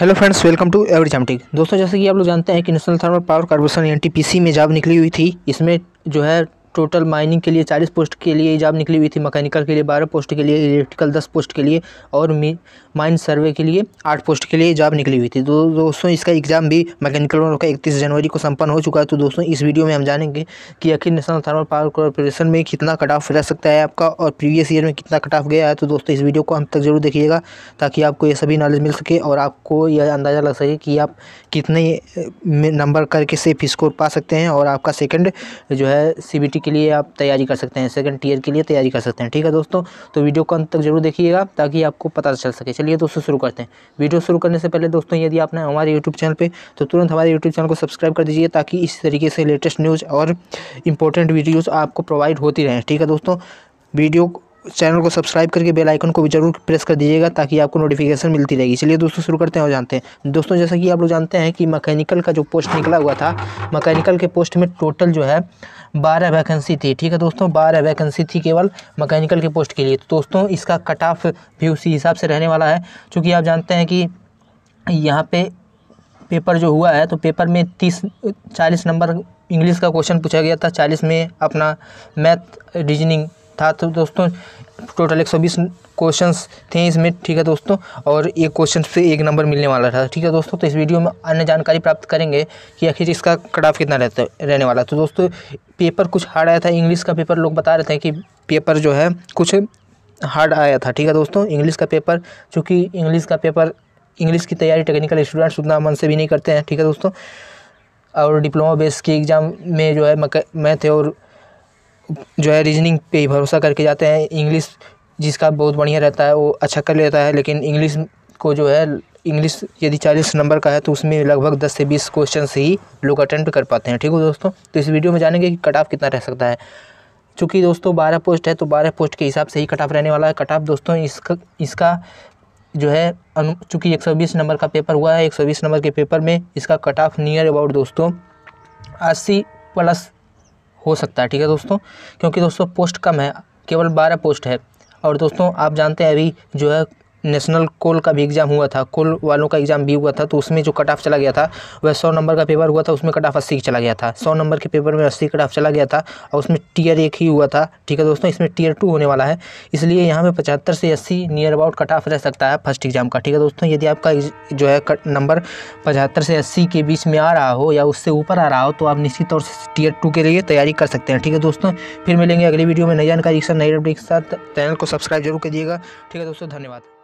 hello friends welcome to every जामटिक दोस्तों जैसे कि आप लोग जानते हैं कि नेशनल थर्मल पावर कॉर्पोरेशन एन में जॉब निकली हुई थी इसमें जो है टोटल माइनिंग के लिए चालीस पोस्ट के लिए जॉब निकली हुई थी मैकेनिकल के लिए बारह पोस्ट के लिए इलेक्ट्रिकल दस पोस्ट के लिए और माइन सर्वे के लिए आठ पोस्ट के लिए जॉब निकली हुई थी तो दोस्तों इसका एग्ज़ाम भी मैकेनिकल वालों का इकतीस जनवरी को संपन्न हो चुका है तो दोस्तों इस वीडियो में हम जानेंगे कि आखिर नेशनल थर्मल पावर कॉरपोरेशन में कितना कट ऑफ रह सकता है आपका और प्रीवियस ईयर में कितना कट ऑफ गया है तो दोस्तों इस वीडियो को हम तक जरूर देखिएगा ताकि आपको ये सभी नॉलेज मिल सके और आपको यह अंदाज़ा लग सके कि आप कितने नंबर करके सेफ स्कोर पा सकते हैं और आपका सेकेंड जो है सी सी के लिए आप तैयारी कर सकते हैं सेकंड टीयर के लिए तैयारी कर सकते हैं ठीक है दोस्तों तो वीडियो को अंत तक जरूर देखिएगा ताकि आपको पता चल सके चलिए दोस्तों शुरू करते हैं वीडियो शुरू करने से पहले दोस्तों यदि आपने हमारे यूट्यूब चैनल पर तो तुरंत हमारे यूट्यूब चैनल को सब्सक्राइब कर दीजिए ताकि इस तरीके से लेटेस्ट न्यूज़ और इंपॉर्टेंट वीडियोज़ आपको प्रोवाइड होती रहें ठीक है दोस्तों वीडियो चैनल को सब्सक्राइब करके बेल आइकन को भी जरूर प्रेस कर दीजिएगा ताकि आपको नोटिफिकेशन मिलती रहेगी चलिए दोस्तों शुरू करते हैं और जानते हैं दोस्तों जैसा कि आप लोग जानते हैं कि मैकेनिकल का जो पोस्ट निकला हुआ था मैकेनिकल के पोस्ट में टोटल जो है बारह वैकेंसी थी ठीक है दोस्तों बारह वैकेंसी थी केवल मैकेनिकल के पोस्ट के लिए तो दोस्तों इसका कट ऑफ भी उसी हिसाब से रहने वाला है चूँकि आप जानते हैं कि यहाँ पे पेपर जो हुआ है तो पेपर में तीस चालीस नंबर इंग्लिश का क्वेश्चन पूछा गया था चालीस में अपना मैथ रीजनिंग था तो दोस्तों टोटल बीस क्वेश्चंस थे इसमें ठीक है दोस्तों और एक क्वेश्चन से एक नंबर मिलने वाला था ठीक है दोस्तों तो इस वीडियो में अन्य जानकारी प्राप्त करेंगे कि आखिर इसका कटाव कितना रहता रहने वाला तो दोस्तों पेपर कुछ हार्ड आया था इंग्लिश का पेपर लोग बता रहे थे कि पेपर जो है कुछ हार्ड आया था ठीक है दोस्तों इंग्लिश का पेपर चूँकि इंग्लिश का पेपर इंग्लिश की तैयारी टेक्निकल स्टूडेंट्स उतना मन से भी नहीं करते हैं ठीक है दोस्तों और डिप्लोमा बेस की एग्ज़ाम में जो है मैथ और जो है रीजनिंग पे ही भरोसा करके जाते हैं इंग्लिश जिसका बहुत बढ़िया रहता है वो अच्छा कर लेता है लेकिन इंग्लिश को जो है इंग्लिश यदि चालीस नंबर का है तो उसमें लगभग दस से बीस क्वेश्चन से ही लोग अटेम्प्ट कर पाते हैं ठीक है दोस्तों तो इस वीडियो में जानेंगे कि कट ऑफ कितना रह सकता है चूँकि दोस्तों बारह पोस्ट है तो बारह पोस्ट के हिसाब से ही कट ऑफ रहने वाला है कट ऑफ दोस्तों इसका इसका जो है चूँकि बीस नंबर का पेपर हुआ है बीस नंबर के पेपर में इसका कट ऑफ नियर अबाउट दोस्तों अस्सी प्लस हो सकता है ठीक है दोस्तों क्योंकि दोस्तों पोस्ट कम है केवल बारह पोस्ट है और दोस्तों आप जानते हैं अभी जो है नेशनल कोल का भी एग्ज़ाम हुआ था कोल वालों का एग्ज़ाम भी हुआ था तो उसमें जो कट ऑफ चला गया था वह सौ नंबर का पेपर हुआ था उसमें कट ऑफ अस्सी चला गया था सौ नंबर के पेपर में अस्सी कट ऑफ चला गया था और उसमें टीयर एक ही हुआ था ठीक है दोस्तों इसमें टीयर टू होने वाला है इसलिए यहाँ पर पचहत्तर से अस्सी नियर अबाउट कट ऑफ रह सकता है फर्स्ट एग्ज़ाम का ठीक है दोस्तों यदि आपका जो है नंबर पचहत्तर से अस्सी के बीच में आ रहा हो या उससे ऊपर आ रहा हो तो आप निश्चित तौर से टीयर टू के लिए तैयारी कर सकते हैं ठीक है दोस्तों फिर मिलेंगे अगली वीडियो में नई जानकारी के साथ नई अपडेट के साथ चैनल को सब्सक्राइब जरूर कीजिएगा ठीक है दोस्तों धन्यवाद